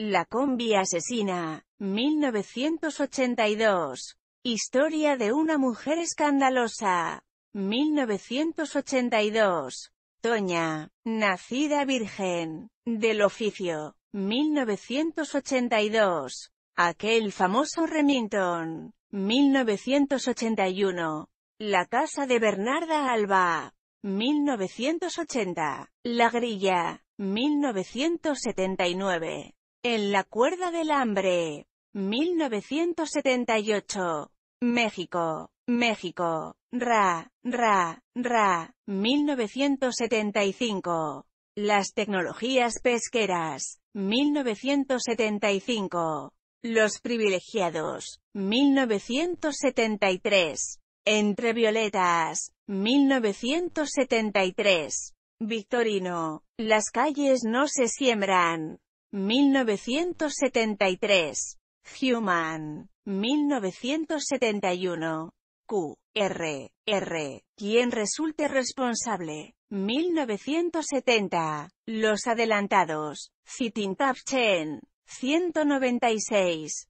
La combi asesina, 1982. Historia de una mujer escandalosa, 1982. Toña, nacida virgen, del oficio, 1982. Aquel famoso Remington, 1981. La casa de Bernarda Alba, 1980. La grilla, 1979. En la cuerda del hambre. 1978. México. México. Ra, ra, ra. 1975. Las tecnologías pesqueras. 1975. Los privilegiados. 1973. Entre violetas. 1973. Victorino. Las calles no se siembran. 1973. Human. 1971. Q. R. R. Quien resulte responsable. 1970. Los adelantados. Citin 196.